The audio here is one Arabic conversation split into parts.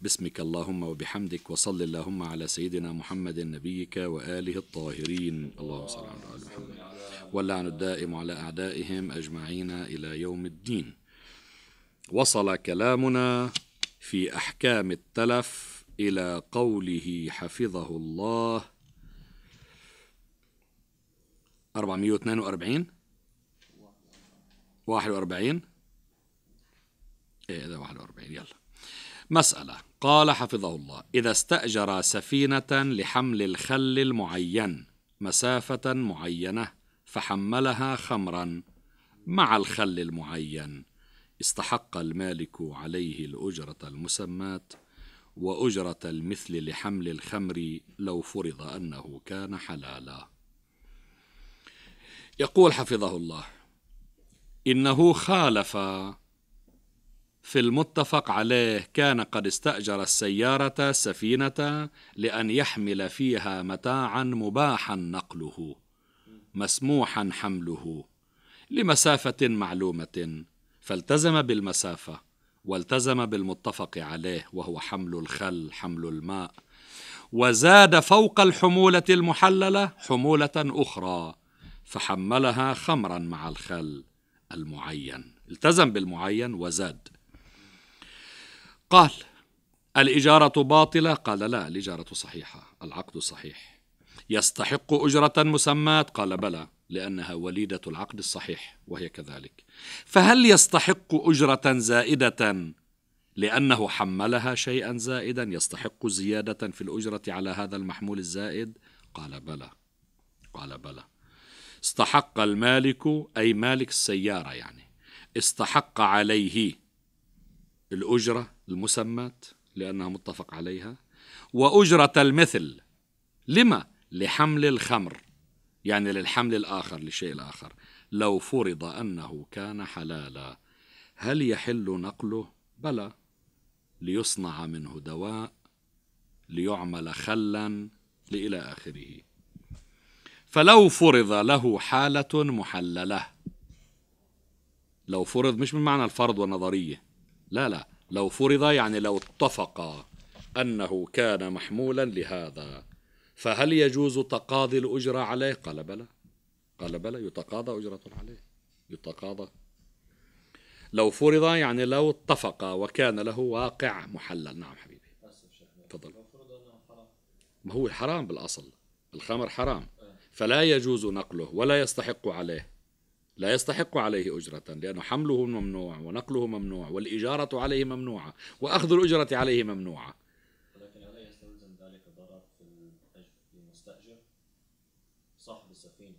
باسمك اللهم وبحمدك وصل اللهم على سيدنا محمد نبيك وآله الطاهرين اللهم صل على محمد واللعن الدائم على أعدائهم أجمعين إلى يوم الدين وصل كلامنا في أحكام التلف إلى قوله حفظه الله 442 41 ايه ده 41 يلا مسألة قال حفظه الله إذا استأجر سفينة لحمل الخل المعين مسافة معينة فحملها خمرا مع الخل المعين استحق المالك عليه الأجرة المسمات وأجرة المثل لحمل الخمر لو فرض أنه كان حلالا يقول حفظه الله إنه خالف في المتفق عليه كان قد استأجر السيارة سفينه لأن يحمل فيها متاعا مباحا نقله مسموحا حمله لمسافة معلومة فالتزم بالمسافة والتزم بالمتفق عليه وهو حمل الخل حمل الماء وزاد فوق الحمولة المحللة حمولة أخرى فحملها خمرا مع الخل المعين التزم بالمعين وزاد قال الإجارة باطلة قال لا الإجارة صحيحة العقد صحيح يستحق أجرة مسماة قال بلى لأنها وليدة العقد الصحيح وهي كذلك فهل يستحق أجرة زائدة لأنه حملها شيئا زائدا يستحق زيادة في الأجرة على هذا المحمول الزائد قال بلى قال بلى استحق المالك أي مالك السيارة يعني استحق عليه الأجرة المسمات لأنها متفق عليها وأجرة المثل لما؟ لحمل الخمر يعني للحمل الآخر لشيء الآخر لو فرض أنه كان حلالا هل يحل نقله؟ بلى ليصنع منه دواء ليعمل خلا لإلى آخره فلو فرض له حالة محللة لو فرض مش من معنى الفرض والنظرية لا لا لو فرض يعني لو اتفق أنه كان محمولا لهذا فهل يجوز تقاضي الأجرة عليه قال بلى قال بلى يتقاضى أجرة عليه يتقاضى لو فرض يعني لو اتفق وكان له واقع محلل نعم حبيبي تفضل ما هو حرام بالأصل الخمر حرام فلا يجوز نقله ولا يستحق عليه لا يستحق عليه أجرة لأن حمله ممنوع ونقله ممنوع والإجارة عليه ممنوعة وأخذ الأجرة عليه ممنوعة ولكن ألا يستلزم ذلك ضرر في المستأجر صاحب السفينة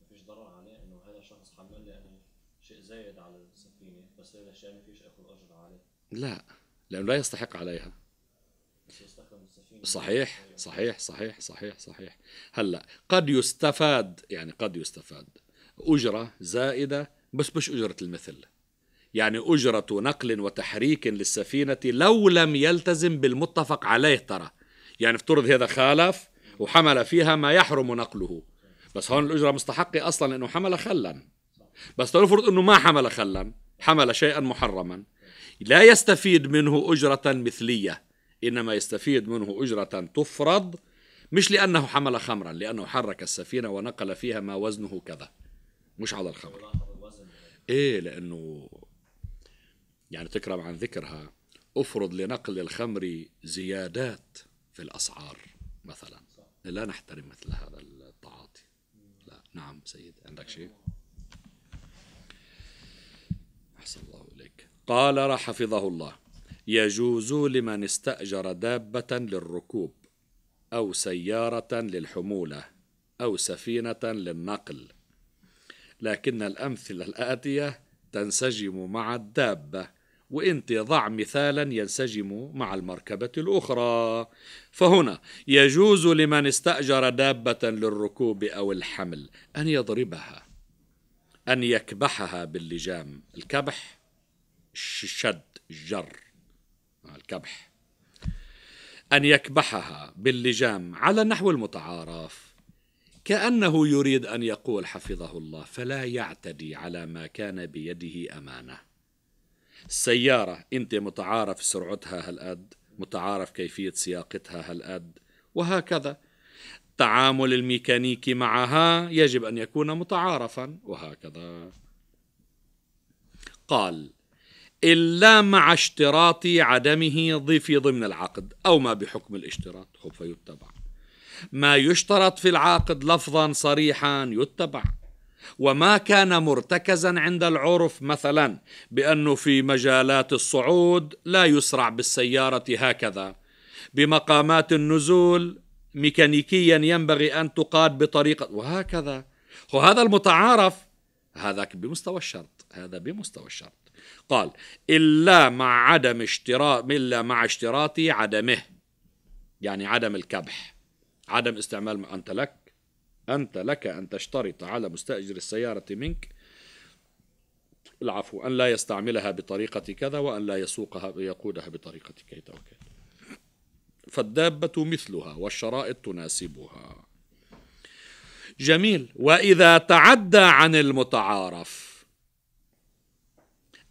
ما فيش ضرر عليه أنه هذا شخص حمل لأنه شيء زايد على السفينة بس هذا الشيء ما فيش أخذ أجر عليه لا لأنه لا يستحق عليها صحيح صحيح صحيح صحيح صحيح هلا قد يستفاد يعني قد يستفاد أجرة زائدة بس مش أجرة المثل يعني أجرة نقل وتحريك للسفينة لو لم يلتزم بالمتفق عليه ترى يعني افترض هذا خالف وحمل فيها ما يحرم نقله بس هون الأجرة مستحقة أصلا لأنه حمل خلا بس نفرض أنه ما حمل خلا حمل شيئا محرما لا يستفيد منه أجرة مثلية إنما يستفيد منه أجرة تفرض مش لأنه حمل خمرا لأنه حرك السفينة ونقل فيها ما وزنه كذا مش على الخمر ايه لانه يعني تكرم عن ذكرها افرض لنقل الخمر زيادات في الاسعار مثلا لا نحترم مثل هذا التعاطي لا نعم سيد عندك شيء احسن الله اليك قال حفظه الله يجوز لمن استاجر دابه للركوب او سياره للحموله او سفينه للنقل لكن الأمثلة الآتية تنسجم مع الدابة وانت ضع مثالا ينسجم مع المركبة الأخرى فهنا يجوز لمن استأجر دابة للركوب أو الحمل أن يضربها أن يكبحها باللجام الكبح الشد الجر الكبح أن يكبحها باللجام على النحو المتعارف كانه يريد ان يقول حفظه الله فلا يعتدي على ما كان بيده امانه السياره انت متعارف سرعتها هالقد متعارف كيفيه سياقتها هالقد وهكذا تعامل الميكانيكي معها يجب ان يكون متعارفا وهكذا قال الا مع اشتراط عدمه في ضمن العقد او ما بحكم الاشتراط هو فيتبع ما يشترط في العاقد لفظا صريحا يتبع وما كان مرتكزا عند العرف مثلا بانه في مجالات الصعود لا يسرع بالسياره هكذا بمقامات النزول ميكانيكيا ينبغي ان تقاد بطريقه وهكذا وهذا المتعارف هذاك بمستوى الشرط هذا بمستوى الشرط قال الا مع عدم اشتراط الا مع اشتراط عدمه يعني عدم الكبح عدم استعمال ما أنت لك أنت لك أن تشترط على مستأجر السيارة منك العفو أن لا يستعملها بطريقة كذا وأن لا يسوقها يقودها بطريقة كذا وكذا فالدابة مثلها والشرائط تناسبها جميل وإذا تعدى عن المتعارف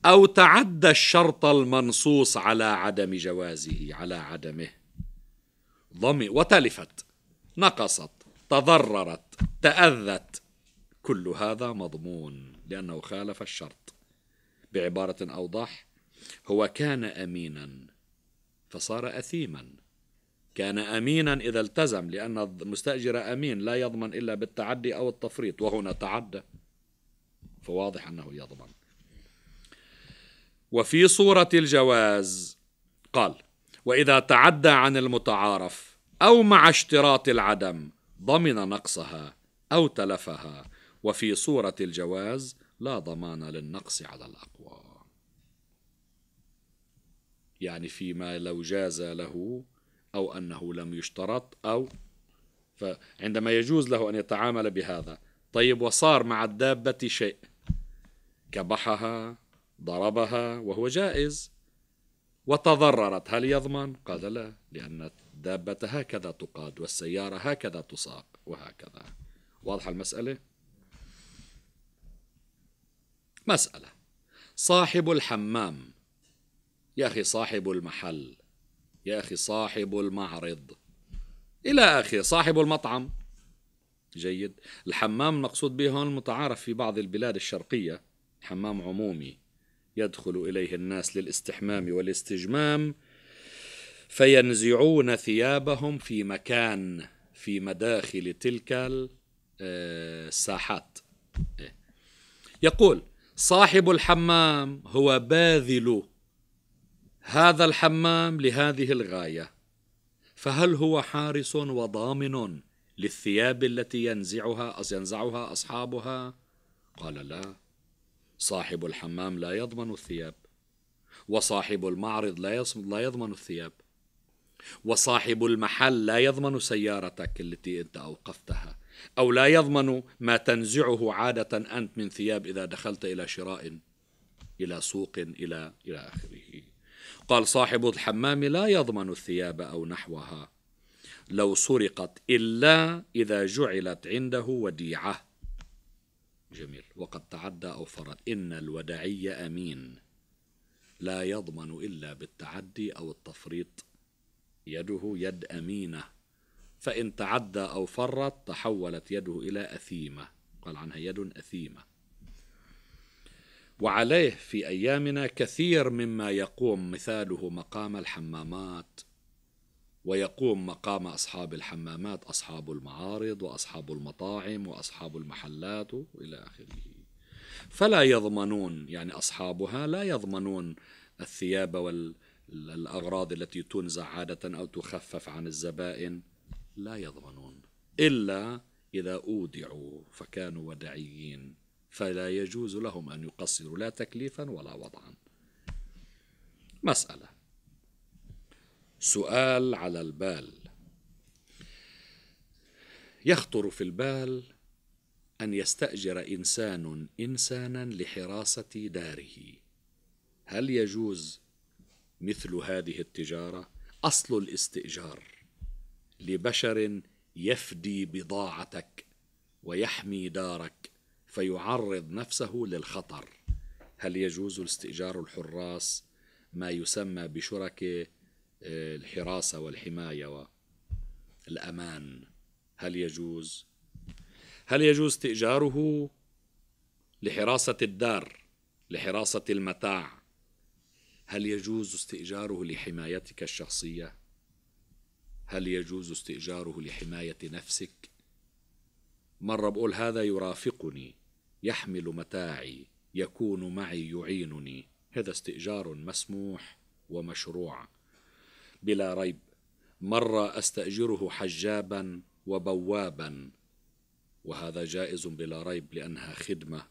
أو تعدى الشرط المنصوص على عدم جوازه على عدمه ضمن وتلفت نقصت تضررت تأذت كل هذا مضمون لأنه خالف الشرط بعبارة أوضح هو كان أمينا فصار أثيما كان أمينا إذا التزم لأن المستأجر أمين لا يضمن إلا بالتعدي أو التفريط وهنا تعدى فواضح أنه يضمن وفي صورة الجواز قال وإذا تعدى عن المتعارف أو مع اشتراط العدم ضمن نقصها أو تلفها وفي صورة الجواز لا ضمان للنقص على الأقوى يعني فيما لو جاز له أو أنه لم يشترط أو فعندما يجوز له أن يتعامل بهذا طيب وصار مع الدابة شيء كبحها ضربها وهو جائز وتضررت هل يضمن؟ قال لا لأن الدابة هكذا تقاد والسيارة هكذا تساق وهكذا واضحة المسألة؟ مسألة صاحب الحمام يا أخي صاحب المحل يا أخي صاحب المعرض إلى آخره صاحب المطعم جيد الحمام مقصود به هون متعارف في بعض البلاد الشرقية حمام عمومي يدخل إليه الناس للاستحمام والاستجمام فينزعون ثيابهم في مكان في مداخل تلك آه، الساحات إيه. يقول صاحب الحمام هو باذل هذا الحمام لهذه الغايه فهل هو حارس وضامن للثياب التي ينزعها ينزعها اصحابها قال لا صاحب الحمام لا يضمن الثياب وصاحب المعرض لا يضمن الثياب وصاحب المحل لا يضمن سيارتك التي أنت أوقفتها أو لا يضمن ما تنزعه عادة أنت من ثياب إذا دخلت إلى شراء إلى سوق إلى إلى آخره قال صاحب الحمام لا يضمن الثياب أو نحوها لو سرقت إلا إذا جعلت عنده وديعة جميل وقد تعدى أو فرط إن الوداعي أمين لا يضمن إلا بالتعدي أو التفريط يده يد أمينة فإن تعدى أو فرط تحولت يده إلى أثيمة قال عنها يد أثيمة وعليه في أيامنا كثير مما يقوم مثاله مقام الحمامات ويقوم مقام أصحاب الحمامات أصحاب المعارض وأصحاب المطاعم وأصحاب المحلات إلى آخره فلا يضمنون يعني أصحابها لا يضمنون الثياب وال الأغراض التي تنزع عادة أو تخفف عن الزبائن لا يضمنون إلا إذا أودعوا فكانوا ودعيين فلا يجوز لهم أن يقصروا لا تكليفا ولا وضعا مسألة سؤال على البال يخطر في البال أن يستأجر إنسان إنسانا لحراسة داره هل يجوز مثل هذه التجاره اصل الاستئجار لبشر يفدي بضاعتك ويحمي دارك فيعرض نفسه للخطر هل يجوز الاستئجار الحراس ما يسمى بشركة آه، الحراسة والحماية والأمان هل يجوز هل يجوز استئجاره لحراسة الدار لحراسة المتاع هل يجوز استئجاره لحمايتك الشخصية؟ هل يجوز استئجاره لحماية نفسك؟ مرة بقول هذا يرافقني يحمل متاعي يكون معي يعينني هذا استئجار مسموح ومشروع بلا ريب مرة أستأجره حجابا وبوابا وهذا جائز بلا ريب لأنها خدمة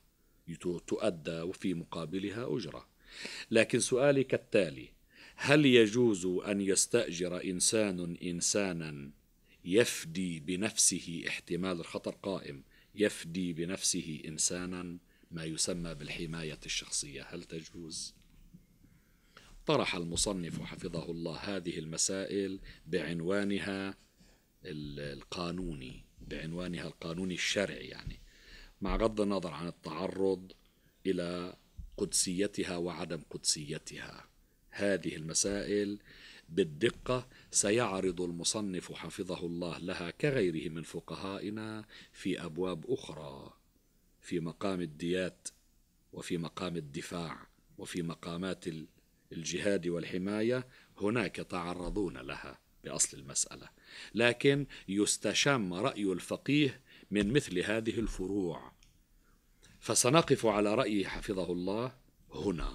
تؤدى وفي مقابلها أجره لكن سؤالي كالتالي هل يجوز أن يستأجر إنسان إنسانا يفدي بنفسه احتمال الخطر قائم يفدي بنفسه إنسانا ما يسمى بالحماية الشخصية هل تجوز؟ طرح المصنف حفظه الله هذه المسائل بعنوانها القانوني بعنوانها القانوني الشرعي يعني مع غض النظر عن التعرض إلى قدسيتها وعدم قدسيتها هذه المسائل بالدقة سيعرض المصنف حفظه الله لها كغيره من فقهائنا في أبواب أخرى في مقام الديات وفي مقام الدفاع وفي مقامات الجهاد والحماية هناك تعرضون لها بأصل المسألة لكن يستشم رأي الفقيه من مثل هذه الفروع فسنقف على رايه حفظه الله هنا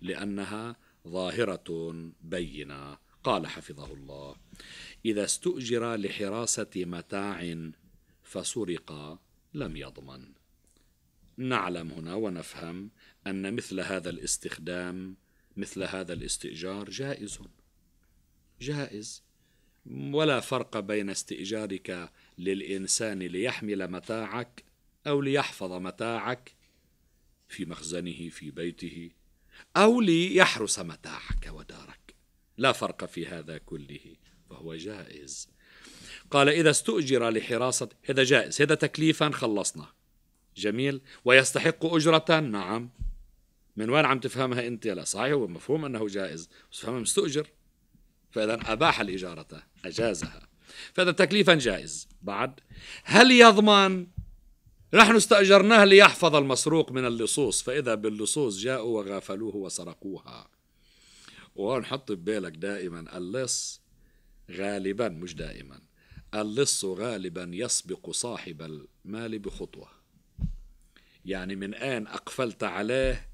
لانها ظاهره بينه قال حفظه الله اذا استؤجر لحراسه متاع فسرق لم يضمن نعلم هنا ونفهم ان مثل هذا الاستخدام مثل هذا الاستئجار جائز جائز ولا فرق بين استئجارك للانسان ليحمل متاعك أو ليحفظ متاعك في مخزنه في بيته أو ليحرس متاعك ودارك لا فرق في هذا كله فهو جائز قال إذا استؤجر لحراسة هذا جائز هذا تكليفا خلصنا جميل ويستحق أجرة نعم من وين عم تفهمها أنت لا صحيح هو مفهوم أنه جائز بس فهم مستؤجر فإذا أباح الإجارة أجازها فهذا تكليفا جائز بعد هل يضمن نحن استأجرناه ليحفظ المسروق من اللصوص فإذا باللصوص جاءوا وغافلوه وسرقوها ونحط ببالك دائما اللص غالبا مش دائما اللص غالبا يسبق صاحب المال بخطوة يعني من آن أقفلت عليه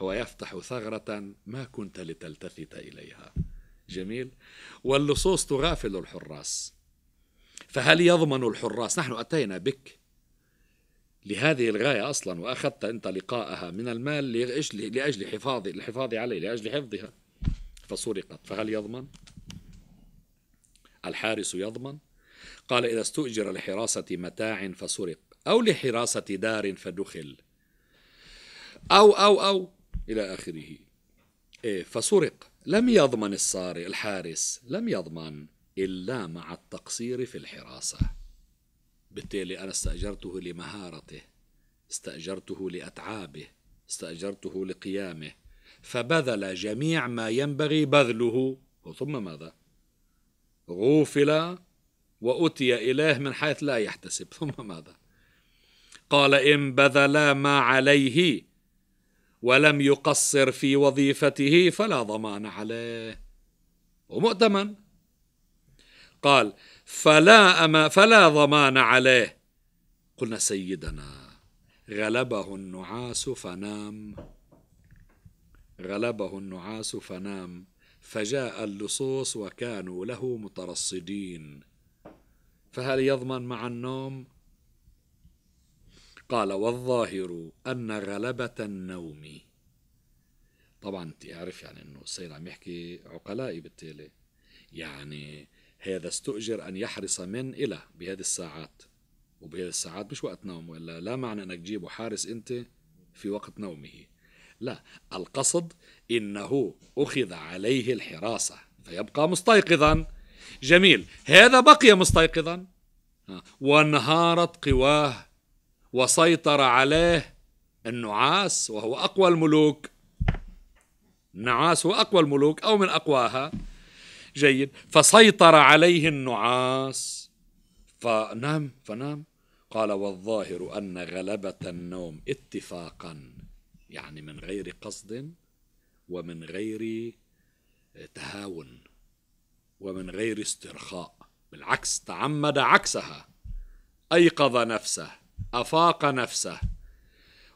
هو يفتح ثغرة ما كنت لتلتفت إليها جميل واللصوص تغافل الحراس فهل يضمن الحراس نحن أتينا بك لهذه الغاية أصلا وأخذت أنت لقاءها من المال لأجل حفاظ الحفاظ عليه لأجل حفظها فسرقت فهل يضمن؟ الحارس يضمن؟ قال إذا استؤجر لحراسة متاع فسرق أو لحراسة دار فدخل أو أو أو إلى آخره إيه فسرق لم يضمن الصارئ الحارس لم يضمن إلا مع التقصير في الحراسة بالتالي أنا استأجرته لمهارته استأجرته لأتعابه استأجرته لقيامه فبذل جميع ما ينبغي بذله ثم ماذا غوفل وأتي إله من حيث لا يحتسب ثم ماذا قال إن بذل ما عليه ولم يقصر في وظيفته فلا ضمان عليه ومؤتمن قال فلا أما فلا ضمان عليه قلنا سيدنا غلبه النعاس فنام غلبه النعاس فنام فجاء اللصوص وكانوا له مترصدين فهل يضمن مع النوم قال والظاهر أن غلبة النوم طبعا تعرف يعني أنه السيد عم يحكي عقلائي بالتالي يعني هذا استؤجر أن يحرس من إلى بهذه الساعات وبهذه الساعات مش وقت نوم ولا لا معنى أنك تجيبه حارس أنت في وقت نومه لا القصد إنه أخذ عليه الحراسة فيبقى مستيقظا جميل هذا بقي مستيقظا وانهارت قواه وسيطر عليه النعاس وهو أقوى الملوك النعاس هو أقوى الملوك أو من أقواها جيد فسيطر عليه النعاس فنام فنام قال والظاهر أن غلبة النوم اتفاقا يعني من غير قصد ومن غير تهاون ومن غير استرخاء بالعكس تعمد عكسها أيقظ نفسه أفاق نفسه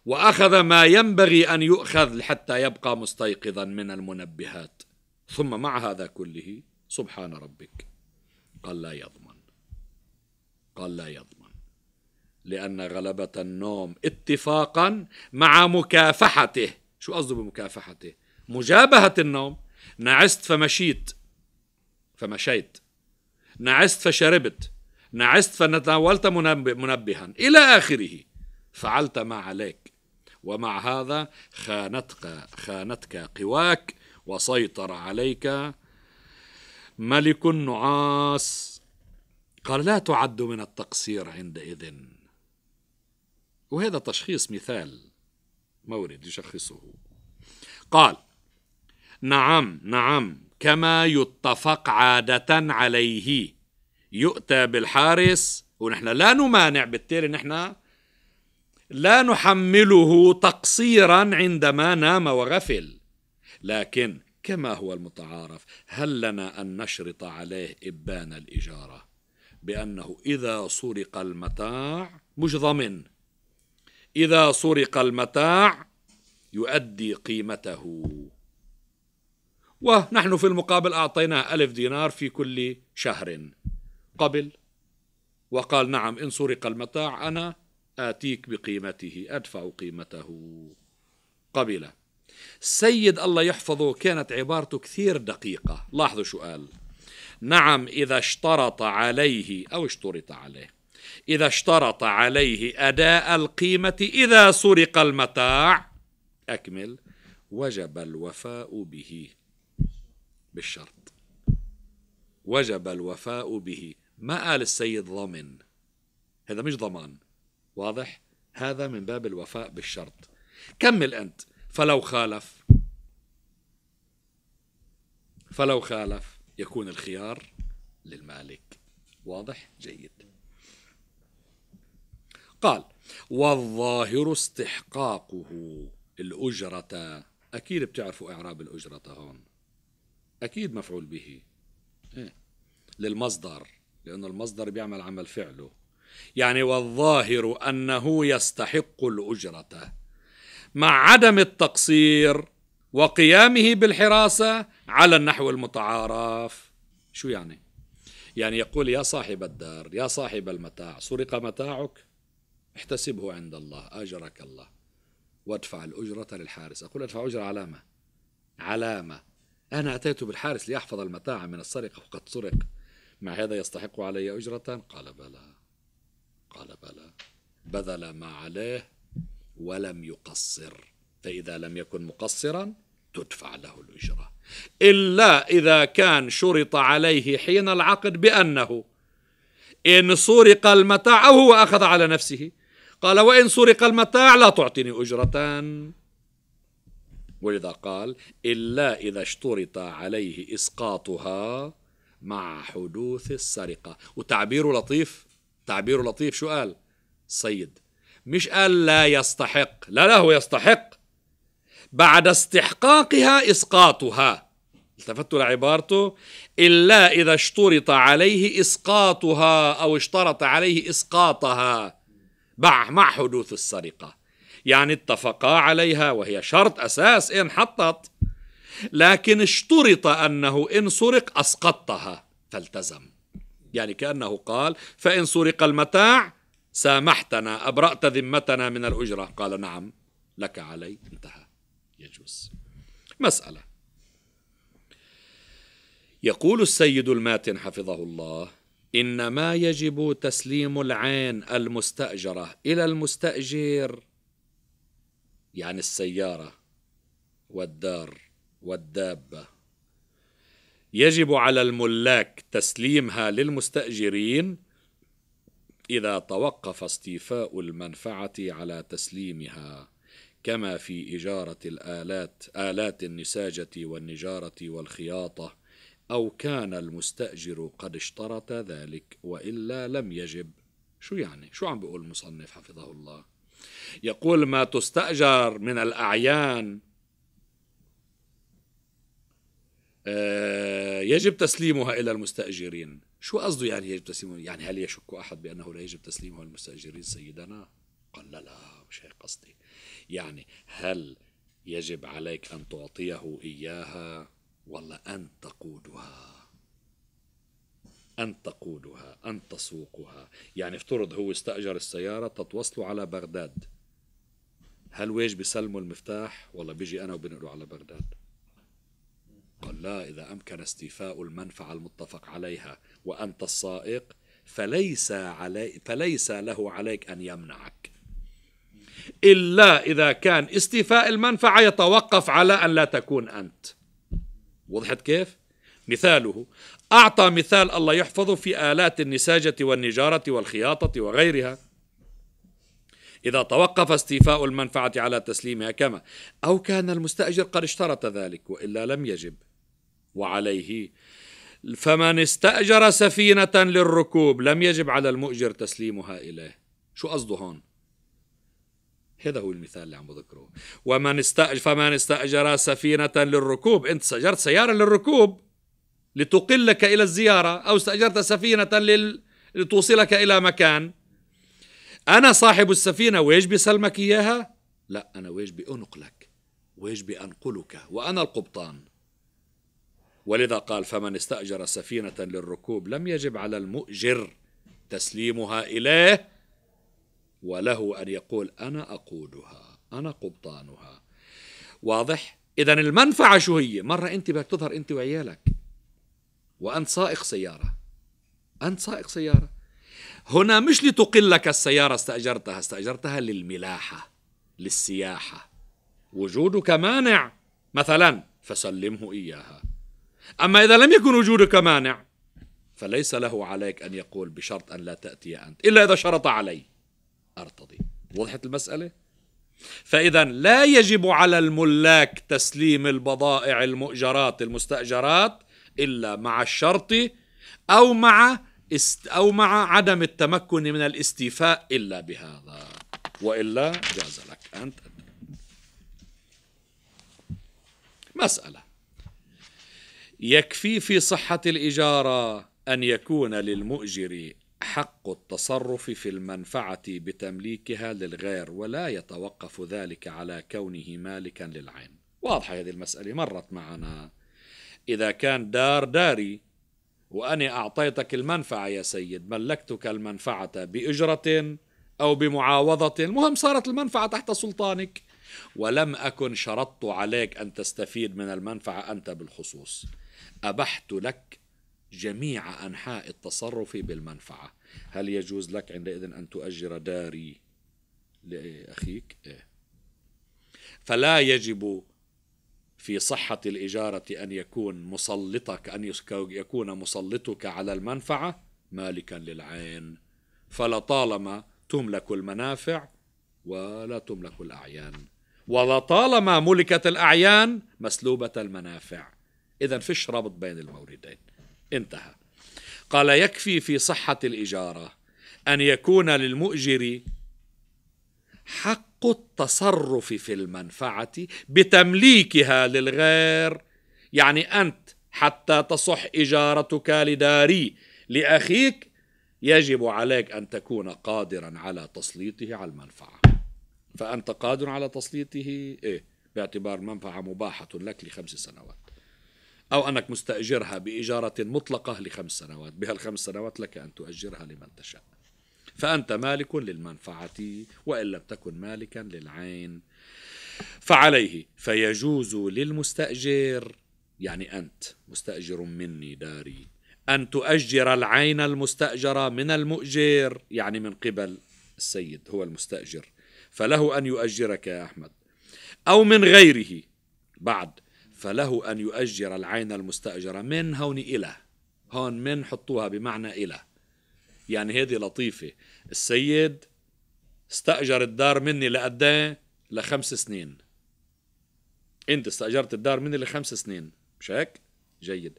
وأخذ ما ينبغي أن يؤخذ حتى يبقى مستيقظا من المنبهات ثم مع هذا كله سبحان ربك قال لا يضمن قال لا يضمن لأن غلبة النوم اتفاقا مع مكافحته شو قصده بمكافحته مجابهة النوم نعست فمشيت فمشيت نعست فشربت نعست فتناولت منبها إلى آخره فعلت ما عليك ومع هذا خانتك خانتك قواك وسيطر عليك ملك النعاس قال لا تعد من التقصير عندئذ وهذا تشخيص مثال مورد يشخصه قال نعم نعم كما يتفق عادة عليه يؤتى بالحارس ونحن لا نمانع بالتالي نحن لا نحمله تقصيرا عندما نام وغفل لكن كما هو المتعارف هل لنا أن نشرط عليه إبان الإجارة بأنه إذا سرق المتاع مش ضامن إذا سرق المتاع يؤدي قيمته ونحن في المقابل أعطيناه ألف دينار في كل شهر قبل وقال نعم إن سرق المتاع أنا آتيك بقيمته أدفع قيمته قبل سيد الله يحفظه كانت عبارته كثير دقيقة لاحظوا شو قال نعم إذا اشترط عليه أو اشترط عليه إذا اشترط عليه أداء القيمة إذا سرق المتاع أكمل وجب الوفاء به بالشرط وجب الوفاء به ما قال السيد ضمن هذا مش ضمان واضح هذا من باب الوفاء بالشرط كمل أنت فلو خالف فلو خالف يكون الخيار للمالك واضح جيد قال والظاهر استحقاقه الأجرة أكيد بتعرفوا إعراب الأجرة هون أكيد مفعول به إيه؟ للمصدر لأنه المصدر بيعمل عمل فعله يعني والظاهر أنه يستحق الأجرة مع عدم التقصير وقيامه بالحراسة على النحو المتعارف شو يعني؟ يعني يقول يا صاحب الدار يا صاحب المتاع سرق متاعك احتسبه عند الله أجرك الله وادفع الأجرة للحارس أقول ادفع أجرة علامة علامة أنا أتيت بالحارس ليحفظ المتاع من السرقة وقد سرق مع هذا يستحق علي أجرة قال بلى قال بلى بذل ما عليه ولم يقصر فإذا لم يكن مقصرا تدفع له الأجرة إلا إذا كان شرط عليه حين العقد بأنه إن سرق المتاع أو هو أخذ على نفسه قال وإن سرق المتاع لا تعطيني أجرة ولذا قال إلا إذا اشترط عليه إسقاطها مع حدوث السرقة وتعبيره لطيف تعبيره لطيف شو قال سيد مش قال لا يستحق لا لا هو يستحق بعد استحقاقها إسقاطها التفتوا لعبارته إلا إذا اشترط عليه إسقاطها أو اشترط عليه إسقاطها مع حدوث السرقة يعني اتفقا عليها وهي شرط أساس إن حطت لكن اشترط أنه إن سرق أسقطتها فالتزم يعني كأنه قال فإن سرق المتاع سامحتنا أبرأت ذمتنا من الأجرة قال نعم لك علي انتهى يجوز مسألة يقول السيد الماتن حفظه الله إنما يجب تسليم العين المستأجرة إلى المستأجر يعني السيارة والدار والدابة يجب على الملاك تسليمها للمستأجرين اذا توقف استيفاء المنفعه على تسليمها كما في اجاره الالات الات النساجه والنجاره والخياطه او كان المستاجر قد اشترط ذلك والا لم يجب شو يعني شو عم بيقول المصنف حفظه الله يقول ما تستاجر من الاعيان آه، يجب تسليمها الى المستاجرين شو قصده يعني يجب تسليمه يعني هل يشك أحد بأنه لا يجب تسليمه للمستاجرين سيدنا قال لا لا مش هيك قصدي يعني هل يجب عليك أن تعطيه إياها ولا أن تقودها أن تقودها أن تسوقها يعني افترض هو استأجر السيارة تتوصله على بغداد هل ويش بيسلموا المفتاح ولا بيجي أنا وبنقله على بغداد قال لا إذا أمكن استيفاء المنفعة المتفق عليها وأنت السائق فليس علي فليس له عليك أن يمنعك إلا إذا كان استيفاء المنفعة يتوقف على أن لا تكون أنت وضحت كيف؟ مثاله أعطى مثال الله يحفظه في آلات النساجة والنجارة والخياطة وغيرها إذا توقف استيفاء المنفعة على تسليمها كما أو كان المستأجر قد اشترط ذلك وإلا لم يجب وعليه فمن استأجر سفينة للركوب لم يجب على المؤجر تسليمها إليه شو قصده هون هذا هو المثال اللي عم بذكره ومن استأجر فمن استأجر سفينة للركوب أنت استأجرت سيارة للركوب لتقلك إلى الزيارة أو استأجرت سفينة لل... لتوصلك إلى مكان أنا صاحب السفينة ويش سلمك إياها لا أنا ويش أنقلك ويش أنقلك وأنا القبطان ولذا قال فمن استأجر سفينة للركوب لم يجب على المؤجر تسليمها إليه وله أن يقول أنا أقودها أنا قبطانها واضح؟ إذا المنفعة شو هي؟ مرة أنت بدك تظهر أنت وعيالك وأنت سائق سيارة أنت سائق سيارة هنا مش لتقلك السيارة استأجرتها استأجرتها للملاحة للسياحة وجودك مانع مثلا فسلمه إياها أما إذا لم يكن وجودك مانع فليس له عليك أن يقول بشرط أن لا تأتي أنت إلا إذا شرط علي أرتضي وضحت المسألة؟ فإذا لا يجب على الملاك تسليم البضائع المؤجرات المستأجرات إلا مع الشرط أو مع است أو مع عدم التمكن من الاستيفاء إلا بهذا وإلا جاز لك أنت مسألة يكفي في صحة الإجارة أن يكون للمؤجر حق التصرف في المنفعة بتمليكها للغير ولا يتوقف ذلك على كونه مالكا للعين واضحة هذه المسألة مرت معنا إذا كان دار داري واني أعطيتك المنفعة يا سيد ملكتك المنفعة بإجرة أو بمعاوضة المهم صارت المنفعة تحت سلطانك ولم أكن شرطت عليك أن تستفيد من المنفعة أنت بالخصوص أبحت لك جميع أنحاء التصرف بالمنفعة هل يجوز لك عندئذ أن تؤجر داري لأخيك إيه؟ فلا يجب في صحة الإجارة أن يكون مسلطك أن يكون مسلطك على المنفعة مالكا للعين فلطالما تملك المنافع ولا تملك الأعيان ولطالما ملكت الأعيان مسلوبة المنافع إذا فيش ربط بين الموردين انتهى قال يكفي في صحة الإجارة أن يكون للمؤجر حق التصرف في المنفعة بتمليكها للغير يعني أنت حتى تصح إجارتك لداري لأخيك يجب عليك أن تكون قادرا على تسليطه على المنفعة فأنت قادر على تسليطه إيه باعتبار منفعة مباحة لك لخمس سنوات أو أنك مستأجرها بإجارة مطلقة لخمس سنوات بهالخمس سنوات لك أن تؤجرها لمن تشاء فأنت مالك للمنفعة وإن لم تكن مالكا للعين فعليه فيجوز للمستأجر يعني أنت مستأجر مني داري أن تؤجر العين المستأجرة من المؤجر يعني من قبل السيد هو المستأجر فله أن يؤجرك يا أحمد أو من غيره بعد فله أن يؤجر العين المستأجرة من هون إلى هون من حطوها بمعنى إلى يعني هذه لطيفة السيد استأجر الدار مني لقد لخمس سنين انت استأجرت الدار مني لخمس سنين مش هيك؟ جيد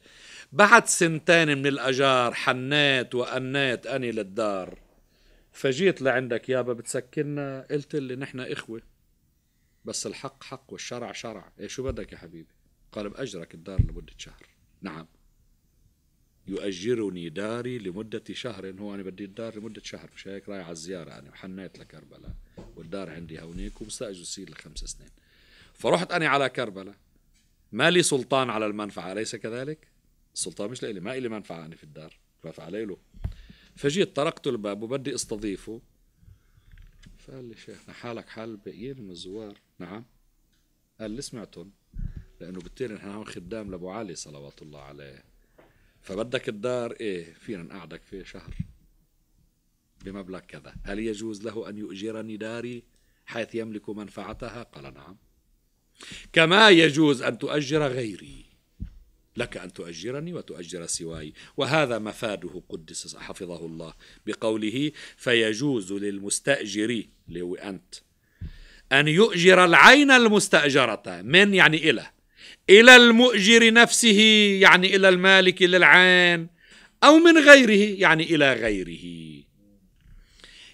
بعد سنتين من الأجار حنيت وأنيت أني للدار فجيت لعندك يابا بتسكننا قلت لي نحن إخوة بس الحق حق والشرع شرع إيه شو بدك يا حبيبي قال بأجرك الدار لمدة شهر نعم يؤجرني داري لمدة شهر هو أنا بدي الدار لمدة شهر مش هيك رايح على الزيارة أنا وحنيت لكربلاء والدار عندي هونيك ومستأجر سير لخمس سنين فرحت أنا على كربلاء ما لي سلطان على المنفعة أليس كذلك؟ السلطان مش لإلي ما إلي منفعة أنا في الدار فعلي له فجيت طرقت الباب وبدي استضيفه فقال لي شيخنا حالك حال الباقيين من الزوار نعم قال لي سمعتهم لانه بالتالي نحن هون خدام لابو علي صلوات الله عليه فبدك الدار ايه فينا نقعدك فيه شهر بمبلغ كذا هل يجوز له ان يؤجرني داري حيث يملك منفعتها قال نعم كما يجوز ان تؤجر غيري لك أن تؤجرني وتؤجر سواي وهذا مفاده قدس حفظه الله بقوله فيجوز للمستأجر لو أنت أن يؤجر العين المستأجرة من يعني إله الى المؤجر نفسه يعني الى المالك للعين او من غيره يعني الى غيره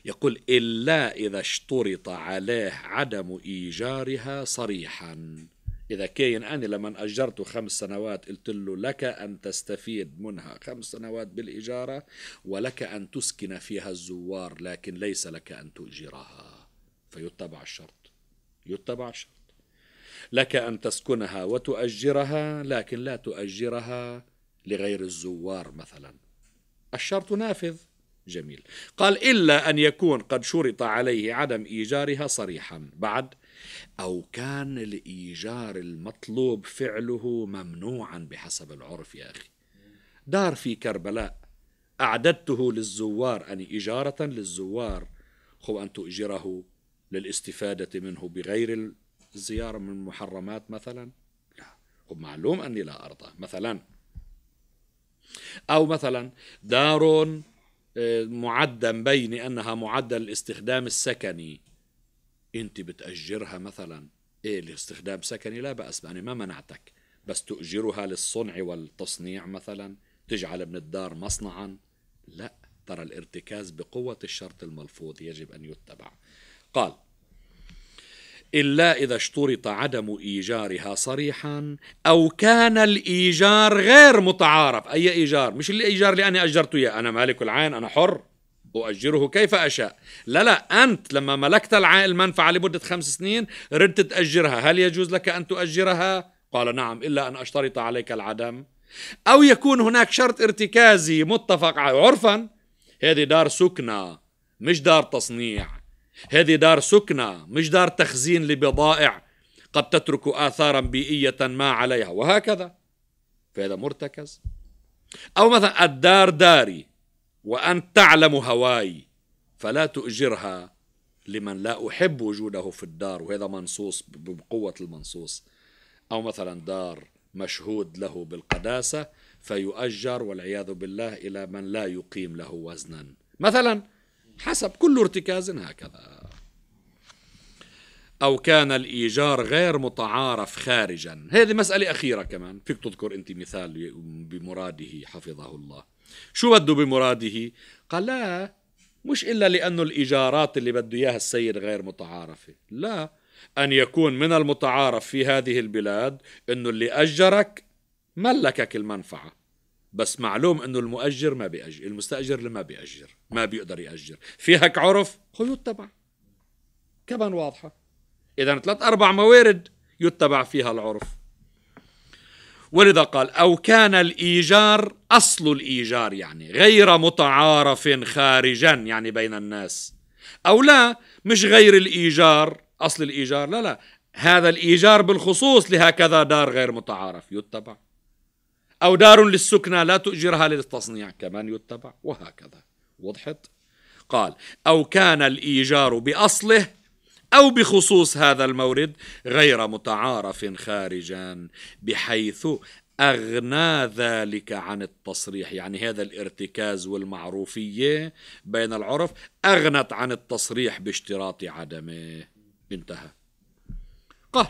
يقول الا اذا اشترط عليه عدم ايجارها صريحا إذا كاين أنا لما أجرته خمس سنوات قلت له لك أن تستفيد منها خمس سنوات بالإجارة ولك أن تسكن فيها الزوار لكن ليس لك أن تؤجرها فيتبع الشرط يتبع الشرط لك أن تسكنها وتؤجرها لكن لا تؤجرها لغير الزوار مثلا الشرط نافذ جميل قال إلا أن يكون قد شرط عليه عدم إيجارها صريحا بعد أو كان الإيجار المطلوب فعله ممنوعا بحسب العرف يا أخي دار في كربلاء أعددته للزوار أن إجارة للزوار هو أن تؤجره للاستفادة منه بغير الزيارة من المحرمات مثلا لا ومعلوم أني لا أرضى مثلا أو مثلا دار آه، معدم بين أنها معدل الاستخدام السكني أنت بتأجرها مثلا إيه لاستخدام سكني لا بأس يعني ما منعتك بس تؤجرها للصنع والتصنيع مثلا تجعل من الدار مصنعا لا ترى الارتكاز بقوة الشرط الملفوظ يجب أن يتبع قال إلا إذا اشترط عدم إيجارها صريحا أو كان الإيجار غير متعارف أي إيجار مش الإيجار اللي أنا أجرته إياه أنا مالك العين أنا حر أؤجره كيف أشاء لا لا أنت لما ملكت المنفعة لمدة خمس سنين ردت تأجرها هل يجوز لك أن تؤجرها؟ قال نعم إلا أن أشترط عليك العدم أو يكون هناك شرط ارتكازي متفق عرفا هذه دار سكنة مش دار تصنيع هذه دار سكنة مش دار تخزين لبضائع قد تترك آثارا بيئية ما عليها وهكذا فهذا مرتكز أو مثلا الدار داري وأن تعلم هواي فلا تؤجرها لمن لا أحب وجوده في الدار وهذا منصوص بقوة المنصوص أو مثلا دار مشهود له بالقداسة فيؤجر والعياذ بالله إلى من لا يقيم له وزنا مثلا حسب كل ارتكاز هكذا أو كان الإيجار غير متعارف خارجا هذه مسألة أخيرة كمان فيك تذكر أنت مثال بمراده حفظه الله شو بده بمراده قال لا مش إلا لأنه الإيجارات اللي بده إياها السيد غير متعارفة لا أن يكون من المتعارف في هذه البلاد أنه اللي أجرك ملكك المنفعة بس معلوم انه المؤجر ما بيأجر المستأجر اللي ما بيأجر ما بيقدر يأجر في هيك عرف خذوا تبع كمان واضحة إذا ثلاث أربع موارد يتبع فيها العرف ولذا قال أو كان الإيجار أصل الإيجار يعني غير متعارف خارجا يعني بين الناس أو لا مش غير الإيجار أصل الإيجار لا لا هذا الإيجار بالخصوص لهكذا دار غير متعارف يتبع أو دار للسكنى لا تؤجرها للتصنيع كمان يتبع وهكذا وضحت قال أو كان الإيجار بأصله أو بخصوص هذا المورد غير متعارف خارجا بحيث أغنى ذلك عن التصريح يعني هذا الارتكاز والمعروفية بين العرف أغنت عن التصريح باشتراط عدمه انتهى قال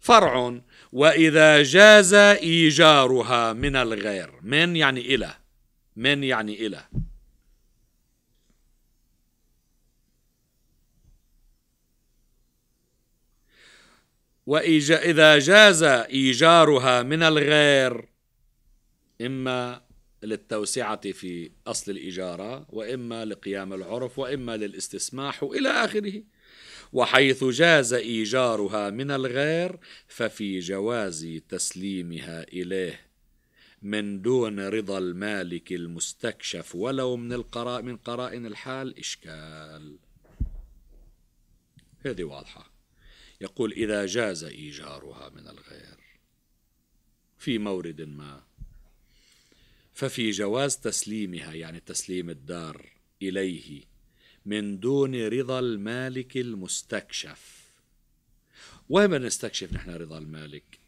فرع وإذا جاز إيجارها من الغير من يعني إلى من يعني إلى وإذا جاز إيجارها من الغير إما للتوسعة في أصل الإجارة وإما لقيام العرف وإما للاستسماح إلى آخره وحيث جاز إيجارها من الغير ففي جواز تسليمها إليه من دون رضا المالك المستكشف ولو من القراء من قرائن الحال إشكال هذه واضحة يقول إذا جاز إيجارها من الغير في مورد ما ففي جواز تسليمها يعني تسليم الدار إليه من دون رضا المالك المستكشف وين بدنا نستكشف نحن رضا المالك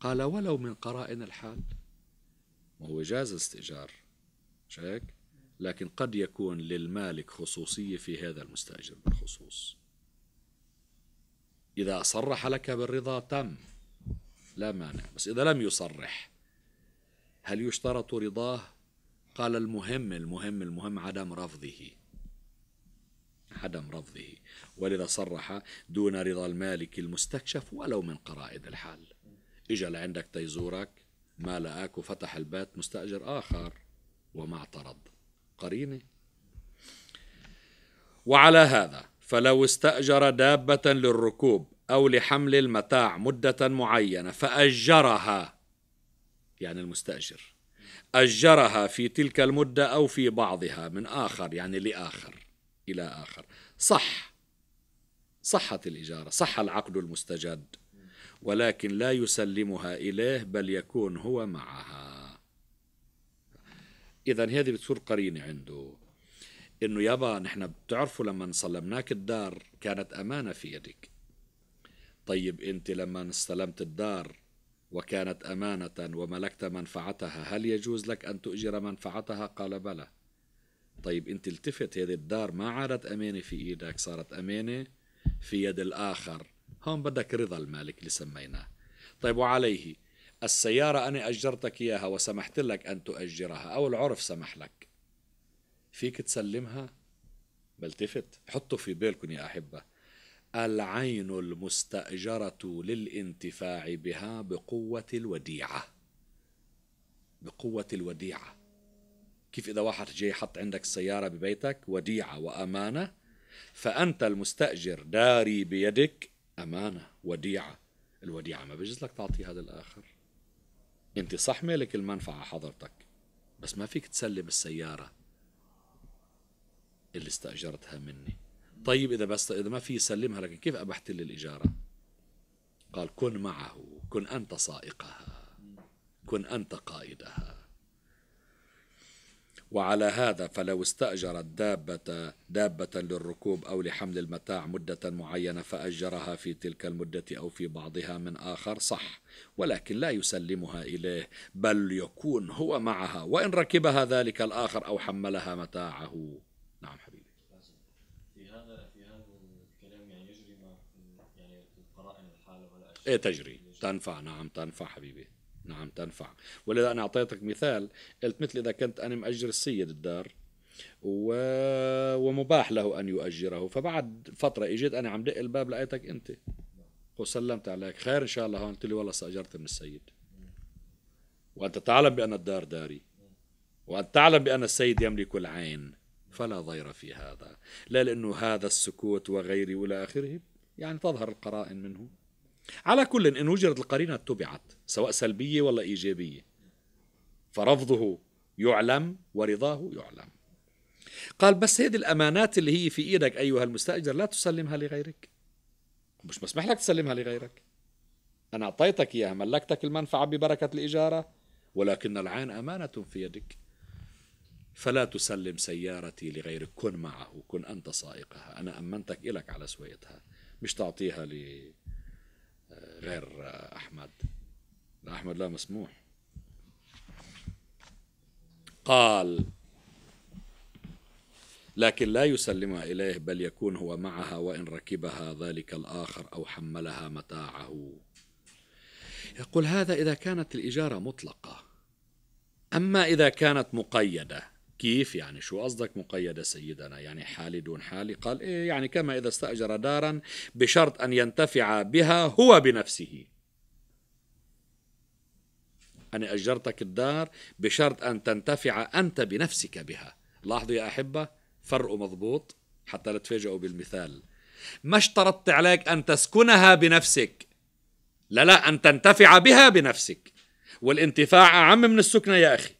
قال ولو من قرائن الحال ما هو جاز استئجار مش هيك لكن قد يكون للمالك خصوصية في هذا المستأجر بالخصوص إذا صرح لك بالرضا تم لا مانع بس إذا لم يصرح هل يشترط رضاه قال المهم المهم المهم عدم رفضه عدم رفضه ولذا صرح دون رضا المالك المستكشف ولو من قرائد الحال إجا لعندك تيزورك ما لقاك وفتح البات مستأجر آخر وما اعترض قرينة وعلى هذا فلو استأجر دابة للركوب أو لحمل المتاع مدة معينة فأجرها يعني المستأجر أجرها في تلك المدة أو في بعضها من آخر يعني لآخر إلى آخر صح صحت الإجارة صح العقد المستجد ولكن لا يسلمها إليه بل يكون هو معها إذا هذه بتصير قرينة عنده إنه يابا نحن بتعرفوا لما سلمناك الدار كانت أمانة في يدك طيب أنت لما استلمت الدار وكانت أمانة وملكت منفعتها هل يجوز لك أن تؤجر منفعتها قال بلى طيب انت التفت هذه الدار ما عادت امانه في ايدك صارت امانه في يد الاخر هون بدك رضا المالك اللي سميناه طيب وعليه السيارة أنا أجرتك إياها وسمحت لك أن تؤجرها أو العرف سمح لك فيك تسلمها بلتفت حطوا في بالكم يا أحبة العين المستأجرة للانتفاع بها بقوة الوديعة بقوة الوديعة كيف إذا واحد جاي حط عندك السيارة ببيتك وديعة وأمانة فأنت المستأجر داري بيدك أمانة وديعة الوديعة ما بيجوز لك تعطيها للآخر أنت صح مالك المنفعة حضرتك بس ما فيك تسلم السيارة اللي استأجرتها مني طيب إذا بس إذا ما في سلمها لكن كيف أبحت الإجارة قال كن معه كن أنت سائقها كن أنت قائدها وعلى هذا فلو استأجرت دابة دابة للركوب أو لحمل المتاع مدة معينة فأجرها في تلك المدة أو في بعضها من آخر صح ولكن لا يسلمها إليه بل يكون هو معها وإن ركبها ذلك الآخر أو حملها متاعه نعم حبيبي في هذا في هذا الكلام يعني يجري مع يعني القرائن الحالة ولا إيه تجري تنفع نعم تنفع حبيبي نعم تنفع ولذا أنا أعطيتك مثال قلت مثل إذا كنت أنا مأجر السيد الدار و... ومباح له أن يؤجره فبعد فترة إجيت أنا عم دق الباب لقيتك أنت وسلمت عليك خير إن شاء الله هون قلت لي والله استأجرت من السيد وأنت تعلم بأن الدار داري وانت تعلم بأن السيد يملك العين فلا ضير في هذا لا لأنه هذا السكوت وغيره وإلى آخره يعني تظهر القرائن منه على كل إن وجدت القرينة اتبعت سواء سلبية ولا إيجابية فرفضه يعلم ورضاه يعلم قال بس هذه الأمانات اللي هي في إيدك أيها المستأجر لا تسلمها لغيرك مش مسمح لك تسلمها لغيرك أنا أعطيتك إياها ملكتك المنفعة ببركة الإجارة ولكن العين أمانة في يدك فلا تسلم سيارتي لغيرك كن معه كن أنت سائقها أنا أمنتك إلك على سويتها مش تعطيها لي غير أحمد أحمد لا مسموح قال لكن لا يسلمها إليه بل يكون هو معها وإن ركبها ذلك الآخر أو حملها متاعه يقول هذا إذا كانت الإجارة مطلقة أما إذا كانت مقيدة كيف يعني شو قصدك مقيدة سيدنا يعني حالي دون حالي قال إيه يعني كما إذا استأجر دارا بشرط أن ينتفع بها هو بنفسه أنا أجرتك الدار بشرط أن تنتفع أنت بنفسك بها لاحظوا يا أحبة فرق مضبوط حتى لا تفاجئوا بالمثال ما اشترطت عليك أن تسكنها بنفسك لا لا أن تنتفع بها بنفسك والانتفاع أعم من السكنة يا أخي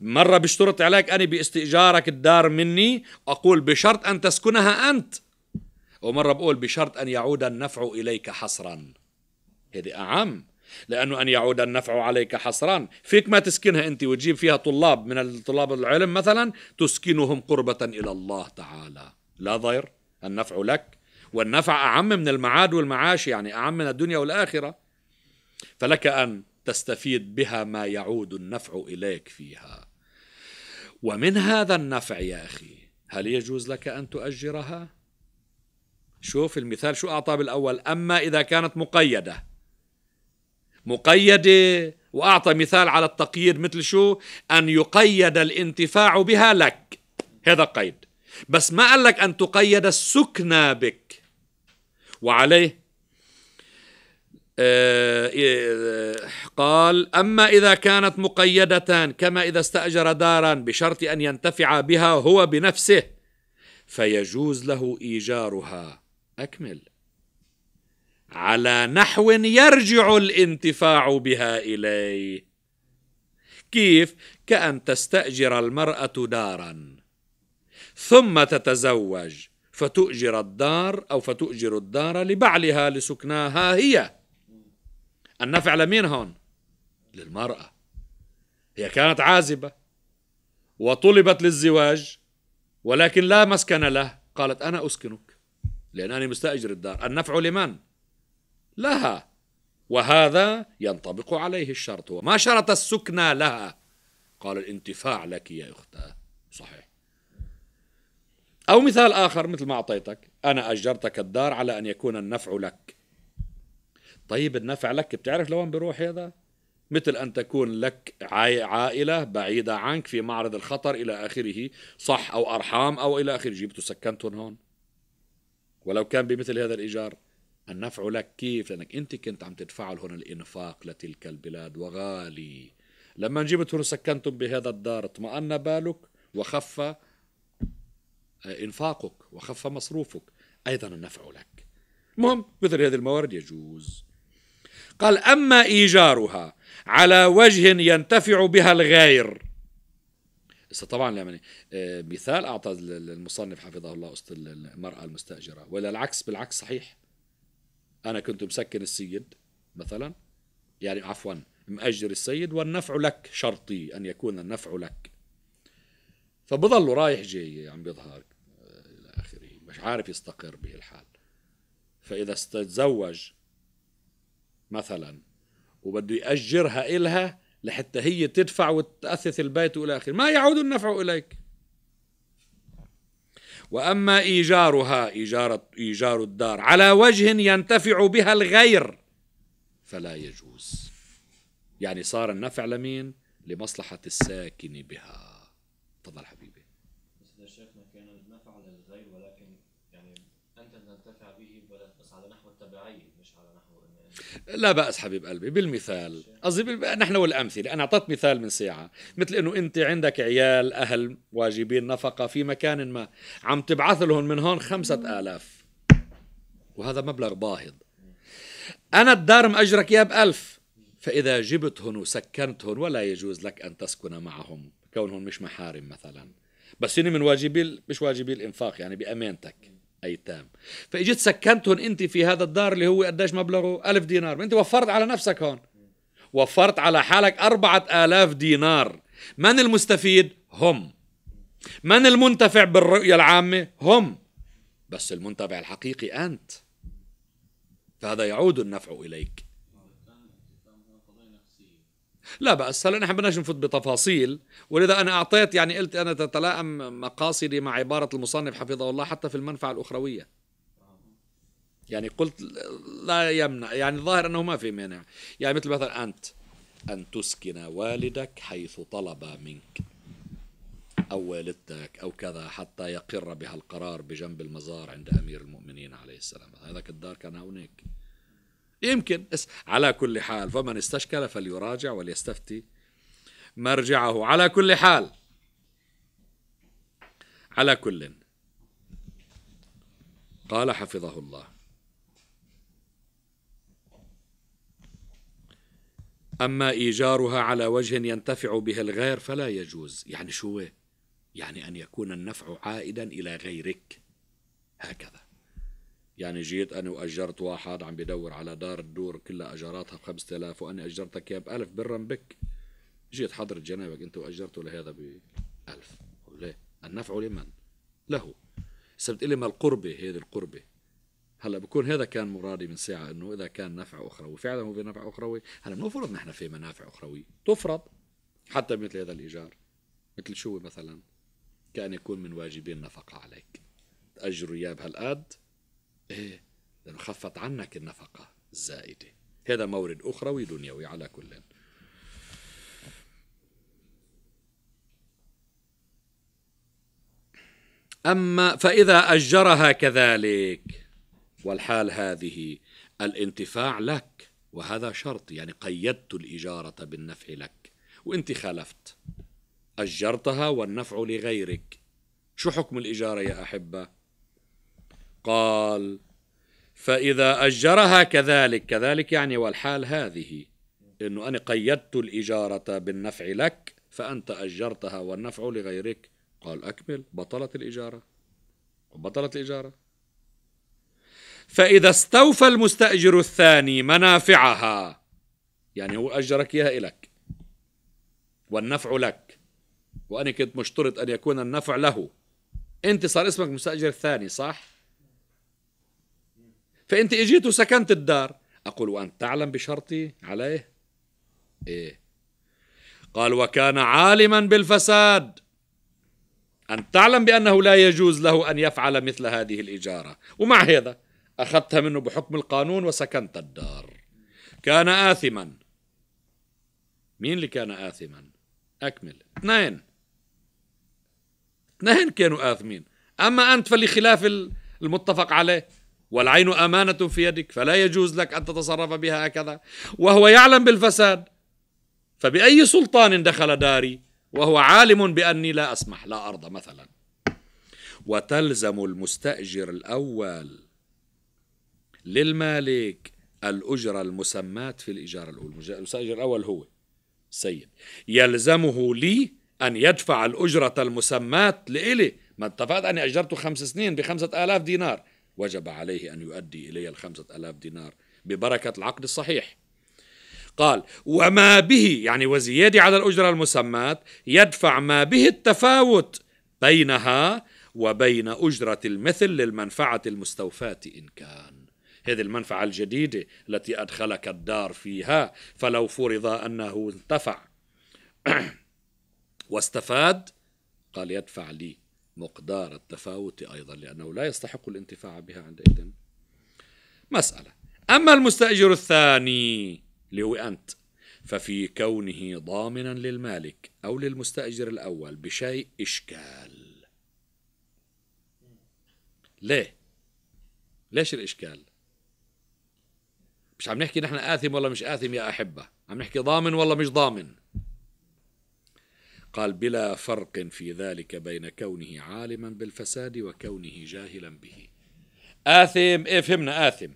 مرة بشترط عليك أنا باستئجارك الدار مني أقول بشرط أن تسكنها أنت ومرة بقول بشرط أن يعود النفع إليك حصرا هذه أعم لأنه أن يعود النفع عليك حصرا فيك ما تسكنها أنت وتجيب فيها طلاب من طلاب العلم مثلا تسكنهم قربة إلى الله تعالى لا ضير النفع لك والنفع أعم من المعاد والمعاش يعني أعم من الدنيا والآخرة فلك أن تستفيد بها ما يعود النفع إليك فيها ومن هذا النفع يا أخي هل يجوز لك أن تؤجرها؟ شوف المثال شو أعطى بالأول أما إذا كانت مقيدة مقيدة وأعطى مثال على التقييد مثل شو أن يقيد الانتفاع بها لك هذا قيد بس ما قال لك أن تقيد السكنى بك وعليه آه، إيه، قال أما إذا كانت مقيدة كما إذا استأجر دارا بشرط أن ينتفع بها هو بنفسه فيجوز له إيجارها أكمل على نحو يرجع الانتفاع بها إليه كيف كأن تستأجر المرأة دارا ثم تتزوج فتؤجر الدار أو فتؤجر الدار لبعلها لسكناها هي النفع لمين هون للمرأة هي كانت عازبة وطلبت للزواج ولكن لا مسكن له قالت أنا أسكنك لأنني مستأجر الدار النفع لمن لها وهذا ينطبق عليه الشرط وما شرط السكنى لها قال الانتفاع لك يا أختاه صحيح أو مثال آخر مثل ما أعطيتك أنا أجرتك الدار على أن يكون النفع لك طيب النفع لك بتعرف لوين بيروح هذا مثل أن تكون لك عائلة بعيدة عنك في معرض الخطر إلى آخره صح أو أرحام أو إلى آخره جبتوا سكنتهم هون ولو كان بمثل هذا الإيجار النفع لك كيف لأنك أنت كنت عم تدفع لهم الإنفاق لتلك البلاد وغالي لما جبتهم وسكنتهم بهذا الدار اطمأن بالك وخف آه، إنفاقك وخف مصروفك أيضا النفع لك المهم مثل هذه الموارد يجوز قال أما إيجارها على وجه ينتفع بها الغير طبعا يعني آه، مثال أعطى المصنف حفظه الله أسطى المرأة المستأجرة ولا العكس بالعكس صحيح أنا كنت مسكن السيد مثلا يعني عفوا مأجر السيد والنفع لك شرطي أن يكون النفع لك فبضله رايح جاي عم بيظهر آه، إلى آخره مش عارف يستقر به الحال فإذا تزوج مثلا وبده يأجرها إلها لحتى هي تدفع وتأثث البيت وإلى آخره ما يعود النفع إليك وأما إيجارها إيجار, إيجار الدار على وجه ينتفع بها الغير فلا يجوز يعني صار النفع لمين لمصلحة الساكن بها تفضل حبيبي بس يا شيخنا كان النفع للغير ولكن يعني أنت تنتفع به ولا على نحو التبعية مش على نحو لا بأس حبيب قلبي بالمثال قصدي نحن والأمثلة أنا أعطيت مثال من ساعة مثل أنه أنت عندك عيال أهل واجبين نفقة في مكان ما عم تبعث لهم من هون خمسة آلاف وهذا مبلغ باهظ أنا الدار مأجرك إياه بألف فإذا جبتهم وسكنتهم ولا يجوز لك أن تسكن معهم كونهم مش محارم مثلا بس هن من واجبي مش واجبي الإنفاق يعني بأمانتك أيتام فإجيت سكنتهم أنت في هذا الدار اللي هو قديش مبلغه ألف دينار أنت وفرت على نفسك هون وفرت على حالك أربعة آلاف دينار من المستفيد؟ هم من المنتفع بالرؤية العامة؟ هم بس المنتفع الحقيقي أنت فهذا يعود النفع إليك لا بأس هلا نحن بدناش نفوت بتفاصيل ولذا أنا أعطيت يعني قلت أنا تتلائم مقاصدي مع عبارة المصنف حفظه الله حتى في المنفعة الأخروية يعني قلت لا يمنع يعني الظاهر أنه ما في مانع يعني مثل مثلا أنت أن تسكن والدك حيث طلب منك أو والدتك أو كذا حتى يقر بها القرار بجنب المزار عند أمير المؤمنين عليه السلام هذاك الدار كان هناك يمكن على كل حال فمن استشكل فليراجع وليستفتي مرجعه على كل حال على كل قال حفظه الله أما إيجارها على وجه ينتفع به الغير فلا يجوز يعني شو يعني أن يكون النفع عائدا إلى غيرك هكذا يعني جيت أنا وأجرت واحد عم بدور على دار الدور كلها أجاراتها ب 5000 وأنا أجرتك إياها ب 1000 برا بك جيت حضرت جنابك أنت وأجرته لهذا ب 1000 ليه؟ النفع لمن؟ له هسه لي ما القربة هذه القربة هلا بكون هذا كان مرادي من ساعة انه اذا كان نفع اخروي فعلا هو في نفع اخروي هلا بنفرض نحن في منافع اخروية تفرض حتى مثل هذا الايجار مثل شو مثلا كان يكون من واجبين نفقة عليك تاجروا اياه بهالقد إيه لأنه خفت عنك النفقة الزائدة هذا مورد أخروي دنيوي على كل أما فإذا أجرها كذلك والحال هذه الانتفاع لك وهذا شرط يعني قيدت الإجارة بالنفع لك وانت خالفت أجرتها والنفع لغيرك شو حكم الإجارة يا أحبة قال فإذا أجرها كذلك كذلك يعني والحال هذه أنه أنا قيدت الإجارة بالنفع لك فأنت أجرتها والنفع لغيرك قال أكمل بطلت الإجارة بطلت الإجارة فإذا استوفى المستأجر الثاني منافعها يعني هو أجرك إياها إلك والنفع لك وأنا كنت مشترط أن يكون النفع له أنت صار اسمك مستأجر ثاني صح؟ فأنت إجيت وسكنت الدار أقول وأنت تعلم بشرطي عليه إيه قال وكان عالما بالفساد أن تعلم بأنه لا يجوز له أن يفعل مثل هذه الإجارة ومع هذا أخذتها منه بحكم القانون وسكنت الدار كان آثما مين اللي كان آثما أكمل اثنين اثنين كانوا آثمين أما أنت فلخلاف المتفق عليه والعين أمانة في يدك فلا يجوز لك أن تتصرف بها هكذا وهو يعلم بالفساد فبأي سلطان دخل داري وهو عالم بأني لا أسمح لا أرضى مثلا وتلزم المستأجر الأول للمالك الأجرة المسماة في الإيجار الأول المستأجر الأول هو السيد يلزمه لي أن يدفع الأجرة المسماة لإلي ما اتفقت أني أجرته خمس سنين بخمسة آلاف دينار وجب عليه أن يؤدي إلي الخمسة ألاف دينار ببركة العقد الصحيح قال وما به يعني وزيادة على الأجرة المسمات يدفع ما به التفاوت بينها وبين أجرة المثل للمنفعة المستوفاة إن كان هذه المنفعة الجديدة التي أدخلك الدار فيها فلو فرض أنه انتفع واستفاد قال يدفع لي مقدار التفاوت أيضا لأنه لا يستحق الانتفاع بها عندئذ مسألة أما المستأجر الثاني اللي هو أنت ففي كونه ضامنا للمالك أو للمستأجر الأول بشيء إشكال ليه؟ ليش الإشكال؟ مش عم نحكي نحن آثم ولا مش آثم يا أحبة عم نحكي ضامن ولا مش ضامن قال بلا فرق في ذلك بين كونه عالما بالفساد وكونه جاهلا به آثم إيه فهمنا آثم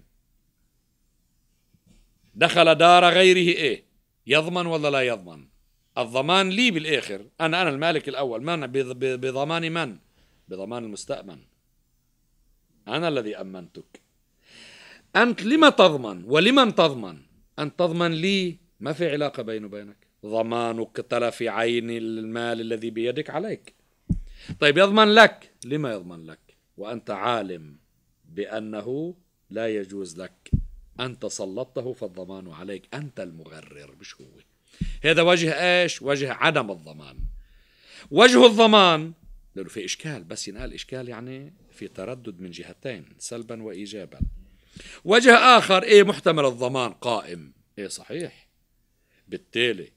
دخل دار غيره إيه يضمن ولا لا يضمن الضمان لي بالآخر أنا أنا المالك الأول من بضمان من بضمان المستأمن أنا الذي أمنتك أنت لما تضمن ولمن تضمن أن تضمن لي ما في علاقة بيني وبينك ضمان تلف عين المال الذي بيدك عليك طيب يضمن لك لما يضمن لك وأنت عالم بأنه لا يجوز لك أنت سلطته فالضمان عليك أنت المغرر مش هو هذا وجه إيش وجه عدم الضمان وجه الضمان لأنه في إشكال بس ينقال إشكال يعني في تردد من جهتين سلبا وإيجابا وجه آخر إيه محتمل الضمان قائم إيه صحيح بالتالي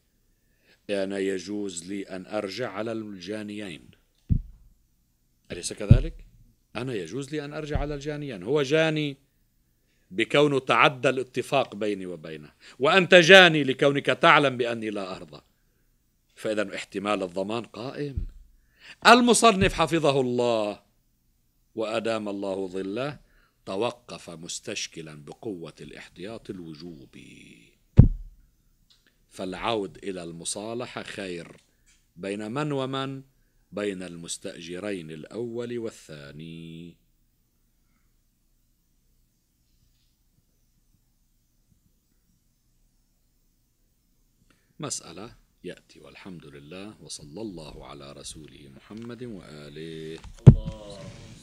كان يجوز لي أن أرجع على الجانيين أليس كذلك؟ أنا يجوز لي أن أرجع على الجانيين هو جاني بكونه تعدى الاتفاق بيني وبينه وأنت جاني لكونك تعلم بأني لا أرضى فإذا احتمال الضمان قائم المصنف حفظه الله وأدام الله ظله توقف مستشكلا بقوة الاحتياط الوجوبي فالعود إلى المصالحة خير بين من ومن بين المستأجرين الأول والثاني مسألة يأتي والحمد لله وصلى الله على رسوله محمد وآله الله